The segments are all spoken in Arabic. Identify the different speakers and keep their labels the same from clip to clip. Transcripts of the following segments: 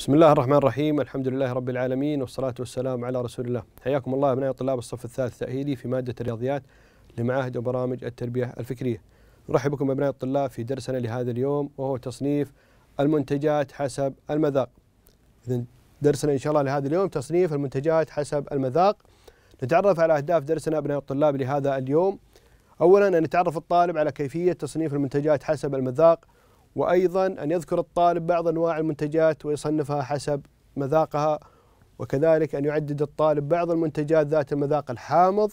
Speaker 1: بسم الله الرحمن الرحيم الحمد لله رب العالمين والصلاة والسلام على رسول الله حياكم الله أبناء طلاب الصف الثالث تأهيلي في مادة الرياضيات لمعاهد وبرامج التربية الفكرية نرحب بكم أبناء الطلاب في درسنا لهذا اليوم وهو تصنيف المنتجات حسب المذاق إذن درسنا إن شاء الله لهذا اليوم تصنيف المنتجات حسب المذاق نتعرف على أهداف درسنا أبناء الطلاب لهذا اليوم أولا أن يتعرف الطالب على كيفية تصنيف المنتجات حسب المذاق وأيضا أن يذكر الطالب بعض أنواع المنتجات ويصنفها حسب مذاقها وكذلك أن يعدد الطالب بعض المنتجات ذات المذاق الحامض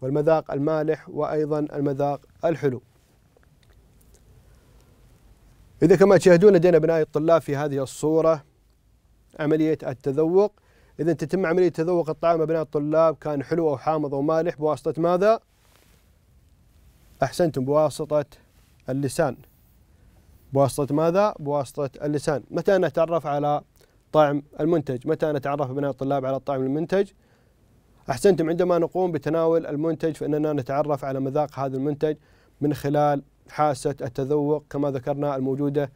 Speaker 1: والمذاق المالح وأيضا المذاق الحلو إذا كما تشاهدون لدينا أبنائي الطلاب في هذه الصورة عملية التذوق إذا تتم عملية تذوق الطعام أبناء الطلاب كان حلو أو حامض أو مالح بواسطة ماذا؟ أحسنتم بواسطة اللسان بواسطة ماذا؟ بواسطة اللسان متى نتعرف على طعم المنتج متى نتعرف أبناء الطلاب على طعم المنتج أحسنتم عندما نقوم بتناول المنتج فإننا نتعرف على مذاق هذا المنتج من خلال حاسة التذوق كما ذكرنا الموجودة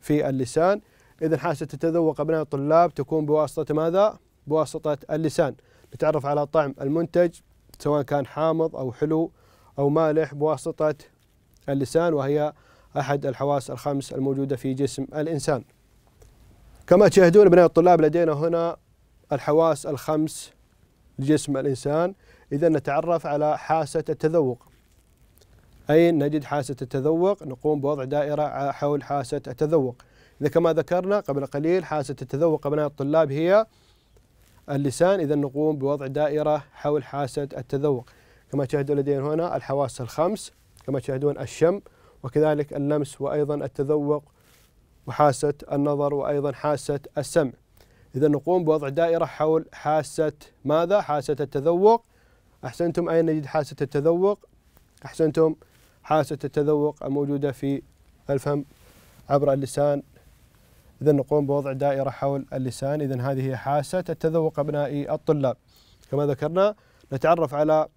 Speaker 1: في اللسان إذا حاسة التذوق أبناء الطلاب تكون بواسطة ماذا؟ بواسطة اللسان نتعرف على طعم المنتج سواء كان حامض أو حلو أو مالح بواسطة اللسان وهي أحد الحواس الخمس الموجودة في جسم الإنسان كما تشاهدون أبناء الطلاب لدينا هنا الحواس الخمس لجسم الإنسان إذا نتعرف على حاسة التذوق أي نجد حاسة التذوق نقوم بوضع دائرة حول حاسة التذوق إذا كما ذكرنا قبل قليل حاسة التذوق أبناء الطلاب هي اللسان إذا نقوم بوضع دائرة حول حاسة التذوق كما تشاهدون لدينا هنا الحواس الخمس كما تشاهدون الشم وكذلك اللمس وأيضا التذوق وحاسة النظر وأيضا حاسة السمع إذا نقوم بوضع دائرة حول حاسة ماذا؟ حاسة التذوق أحسنتم أين نجد حاسة التذوق؟ أحسنتم حاسة التذوق الموجودة في الفم عبر اللسان إذا نقوم بوضع دائرة حول اللسان إذا هذه هي حاسة التذوق أبنائي الطلاب كما ذكرنا نتعرف على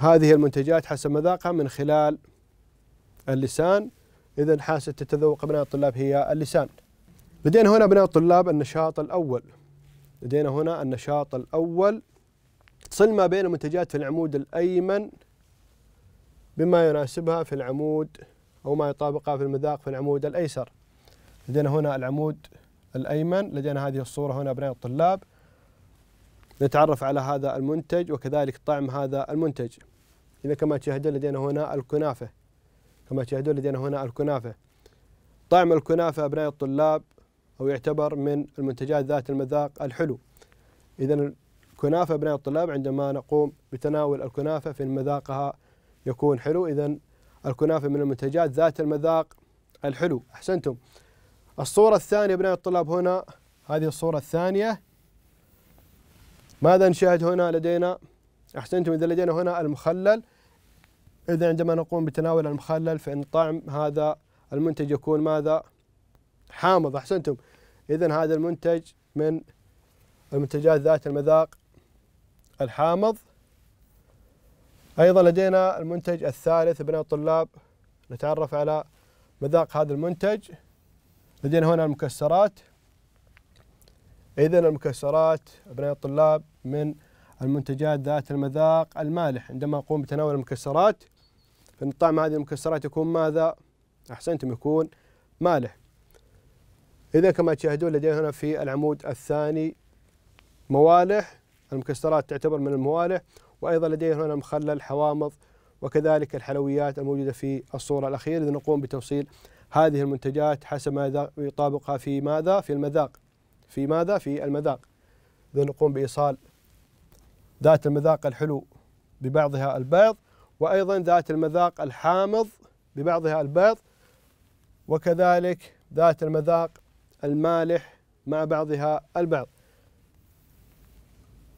Speaker 1: هذه المنتجات حسب مذاقها من خلال اللسان إذا حاسة تتذوق أبناء الطلاب هي اللسان لدينا هنا أبناء الطلاب النشاط الأول لدينا هنا النشاط الأول صل ما بين المنتجات في العمود الأيمن بما يناسبها في العمود أو ما يطابقها في المذاق في العمود الأيسر لدينا هنا العمود الأيمن لدينا هذه الصورة هنا أبناء الطلاب نتعرف على هذا المنتج وكذلك طعم هذا المنتج إذا كما تشاهدون لدينا هنا الكنافة كما تشاهدون لدينا هنا الكنافة طعم الكنافة أبناء الطلاب هو يعتبر من المنتجات ذات المذاق الحلو إذا الكنافة أبناء الطلاب عندما نقوم بتناول الكنافة فإن مذاقها يكون حلو إذا الكنافة من المنتجات ذات المذاق الحلو أحسنتم الصورة الثانية أبناء الطلاب هنا هذه الصورة الثانية ماذا نشاهد هنا لدينا أحسنتم إذا لدينا هنا المخلل إذا عندما نقوم بتناول المخلل فإن طعم هذا المنتج يكون ماذا حامض أحسنتم إذا هذا المنتج من المنتجات ذات المذاق الحامض أيضا لدينا المنتج الثالث أبناء الطلاب نتعرف على مذاق هذا المنتج لدينا هنا المكسرات إذا المكسرات أبناء الطلاب من المنتجات ذات المذاق المالح عندما أقوم بتناول المكسرات فإن طعم هذه المكسرات يكون ماذا؟ أحسنتم يكون مالح إذا كما تشاهدون لدينا هنا في العمود الثاني موالح المكسرات تعتبر من الموالح وأيضا لدينا هنا مخلل حوامض وكذلك الحلويات الموجودة في الصورة الأخيرة إذا نقوم بتوصيل هذه المنتجات حسب ما يطابقها في ماذا؟ في المذاق في ماذا؟ في المذاق إذا نقوم بإيصال ذات المذاق الحلو ببعضها البعض وأيضا ذات المذاق الحامض ببعضها البعض وكذلك ذات المذاق المالح مع بعضها البعض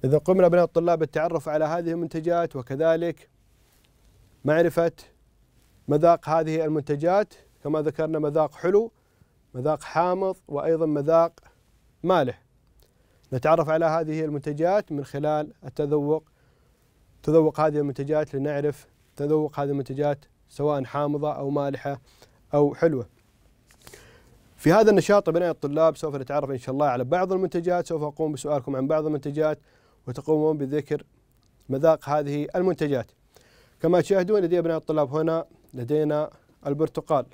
Speaker 1: إذا قمنا بنا الطلاب بالتعرف على هذه المنتجات وكذلك معرفة مذاق هذه المنتجات كما ذكرنا مذاق حلو مذاق حامض وأيضا مذاق مالح نتعرف على هذه المنتجات من خلال التذوق تذوق هذه المنتجات لنعرف تذوق هذه المنتجات سواء حامضة أو مالحة أو حلوة في هذا النشاط بناء الطلاب سوف نتعرف إن شاء الله على بعض المنتجات سوف أقوم بسؤالكم عن بعض المنتجات وتقومون بذكر مذاق هذه المنتجات كما تشاهدون لدي أبناء الطلاب هنا لدينا البرتقال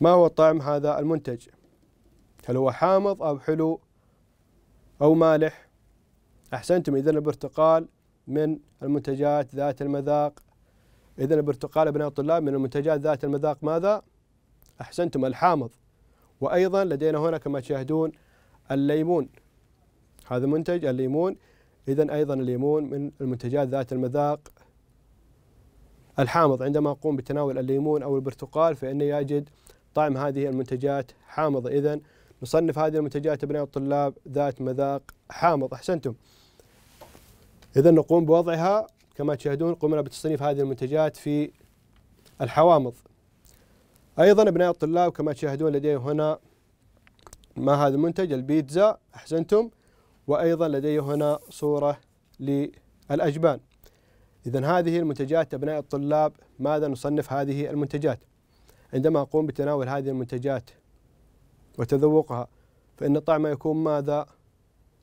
Speaker 1: ما هو طعم هذا المنتج هل هو حامض أو حلو أو مالح أحسنتم إذا البرتقال من المنتجات ذات المذاق إذا البرتقال أبناء الطلاب من المنتجات ذات المذاق ماذا؟ أحسنتم الحامض وأيضا لدينا هنا كما تشاهدون الليمون هذا منتج الليمون إذا أيضا الليمون من المنتجات ذات المذاق الحامض عندما أقوم بتناول الليمون أو البرتقال فإني أجد طعم هذه المنتجات حامضة إذا نصنف هذه المنتجات أبناء الطلاب ذات مذاق حامض أحسنتم إذا نقوم بوضعها كما تشاهدون قمنا بتصنيف هذه المنتجات في الحوامض أيضا أبناء الطلاب كما تشاهدون لدي هنا ما هذا المنتج البيتزا أحسنتم وأيضا لدي هنا صورة للأجبان إذا هذه المنتجات أبناء الطلاب ماذا نصنف هذه المنتجات عندما أقوم بتناول هذه المنتجات وتذوقها فإن الطعم يكون ماذا؟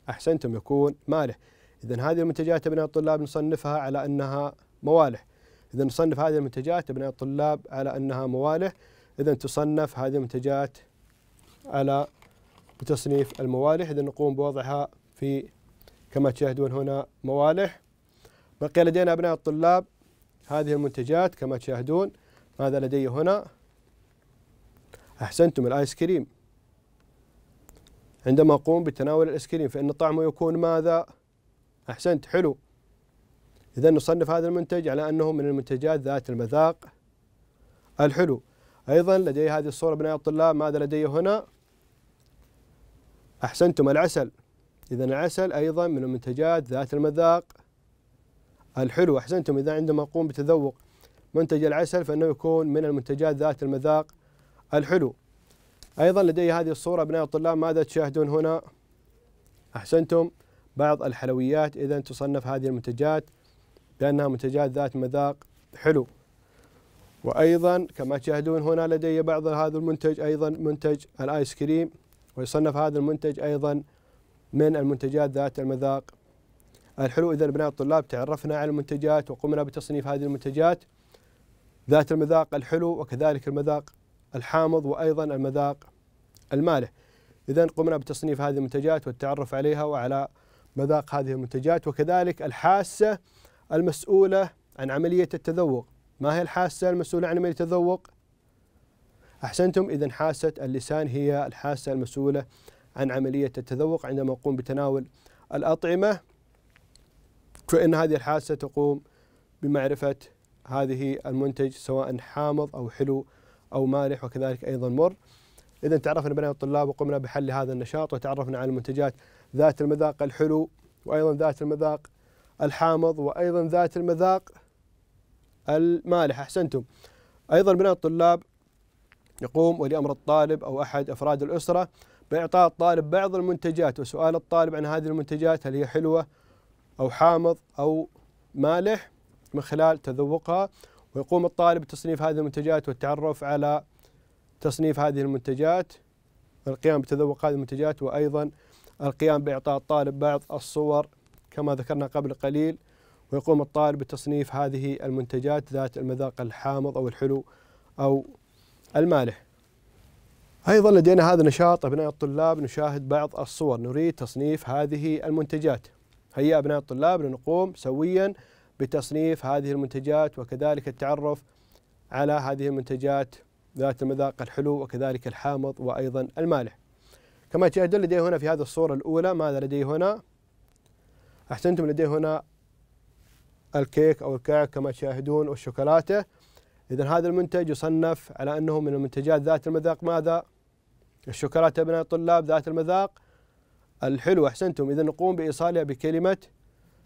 Speaker 1: أحسنتم يكون مالح إذا هذه المنتجات أبناء الطلاب نصنفها على أنها موالح إذا نصنف هذه المنتجات أبناء الطلاب على أنها موالح إذا تصنف هذه المنتجات على بتصنيف الموالح إذا نقوم بوضعها في كما تشاهدون هنا موالح بقي لدينا أبناء الطلاب هذه المنتجات كما تشاهدون ماذا لدي هنا أحسنتم الآيس كريم عندما أقوم بتناول الايس كريم فإن طعمه يكون ماذا؟ أحسنت حلو إذا نصنف هذا المنتج على أنه من المنتجات ذات المذاق الحلو أيضا لدي هذه الصورة بناء الطلاب ماذا لدي هنا؟ أحسنتم العسل إذا العسل أيضا من المنتجات ذات المذاق الحلو أحسنتم إذا عندما أقوم بتذوق منتج العسل فإنه يكون من المنتجات ذات المذاق الحلو أيضا لدي هذه الصورة أبناء الطلاب ماذا تشاهدون هنا أحسنتم بعض الحلويات إذا تصنف هذه المنتجات بأنها منتجات ذات مذاق حلو وأيضا كما تشاهدون هنا لدي بعض هذا المنتج أيضا منتج الآيس كريم ويصنف هذا المنتج أيضا من المنتجات ذات المذاق الحلو إذا أبناء الطلاب تعرفنا على المنتجات وقمنا بتصنيف هذه المنتجات ذات المذاق الحلو وكذلك المذاق الحامض وأيضا المذاق المالح إذا قمنا بتصنيف هذه المنتجات والتعرف عليها وعلى مذاق هذه المنتجات وكذلك الحاسة المسؤولة عن عملية التذوق ما هي الحاسة المسؤولة عن عملية التذوق؟ أحسنتم إذا حاسة اللسان هي الحاسة المسؤولة عن عملية التذوق عندما نقوم بتناول الأطعمة فإن هذه الحاسة تقوم بمعرفة هذه المنتج سواء حامض أو حلو أو مالح وكذلك أيضا مر إذا تعرفنا بنا الطلاب وقمنا بحل هذا النشاط وتعرفنا على المنتجات ذات المذاق الحلو وأيضا ذات المذاق الحامض وأيضا ذات المذاق المالح أحسنتم أيضا بناء الطلاب يقوم ولي أمر الطالب أو أحد أفراد الأسرة بإعطاء الطالب بعض المنتجات وسؤال الطالب عن هذه المنتجات هل هي حلوة أو حامض أو مالح من خلال تذوقها ويقوم الطالب بتصنيف هذه المنتجات والتعرف على تصنيف هذه المنتجات القيام بتذوق هذه المنتجات وأيضا القيام بإعطاء الطالب بعض الصور كما ذكرنا قبل قليل ويقوم الطالب بتصنيف هذه المنتجات ذات المذاق الحامض أو الحلو أو المالح أيضا لدينا هذا النشاط أبناء الطلاب نشاهد بعض الصور نريد تصنيف هذه المنتجات هيا أبناء الطلاب لنقوم سويا بتصنيف هذه المنتجات وكذلك التعرف على هذه المنتجات ذات المذاق الحلو وكذلك الحامض وأيضا المالح كما تشاهدون لدي هنا في هذه الصورة الأولى ماذا لدي هنا أحسنتم لدي هنا الكيك أو الكعك كما تشاهدون والشوكولاتة إذا هذا المنتج يصنف على أنه من المنتجات ذات المذاق ماذا الشوكولاتة أبناء الطلاب ذات المذاق الحلو أحسنتم إذا نقوم بإيصالها بكلمة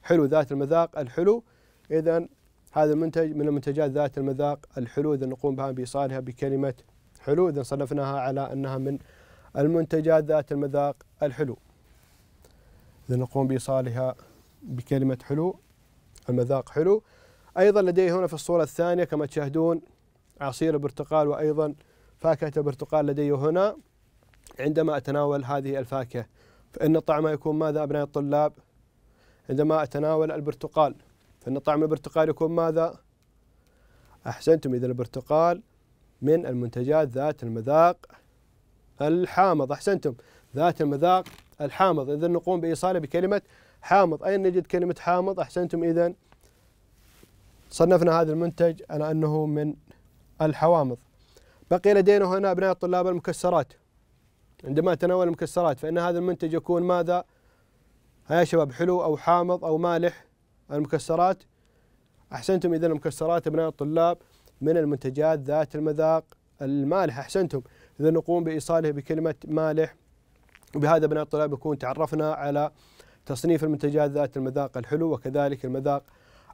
Speaker 1: حلو ذات المذاق الحلو إذا هذا المنتج من المنتجات ذات المذاق الحلو إذا نقوم بها بإيصالها بكلمة حلو إذا صنفناها على أنها من المنتجات ذات المذاق الحلو إذا نقوم بإيصالها بكلمة حلو المذاق حلو أيضا لدي هنا في الصورة الثانية كما تشاهدون عصير البرتقال وأيضا فاكهة البرتقال لدي هنا عندما أتناول هذه الفاكهة فإن طعمها يكون ماذا أبناء الطلاب عندما أتناول البرتقال فإن طعم البرتقال يكون ماذا؟ أحسنتم إذا البرتقال من المنتجات ذات المذاق الحامض أحسنتم ذات المذاق الحامض إذا نقوم بإيصاله بكلمة حامض أين نجد كلمة حامض أحسنتم إذا صنفنا هذا المنتج على أنه من الحوامض بقي لدينا هنا أبناء الطلاب المكسرات عندما تناول المكسرات فإن هذا المنتج يكون ماذا؟ يا شباب حلو أو حامض أو مالح المكسرات أحسنتم إذا المكسرات أبناء الطلاب من المنتجات ذات المذاق المالح أحسنتم إذا نقوم بإيصاله بكلمة مالح وبهذا أبناء الطلاب يكون تعرفنا على تصنيف المنتجات ذات المذاق الحلو وكذلك المذاق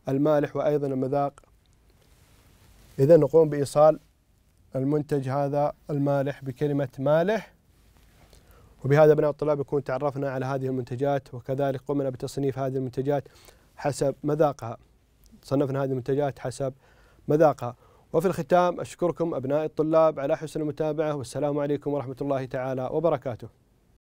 Speaker 1: المالح وأيضا المذاق إذا نقوم بإيصال المنتج هذا المالح بكلمة مالح وبهذا أبناء الطلاب يكون تعرفنا على هذه المنتجات وكذلك قمنا بتصنيف هذه المنتجات حسب مذاقها صنفنا هذه المنتجات حسب مذاقها وفي الختام أشكركم أبنائي الطلاب على حسن المتابعة والسلام عليكم ورحمة الله تعالى وبركاته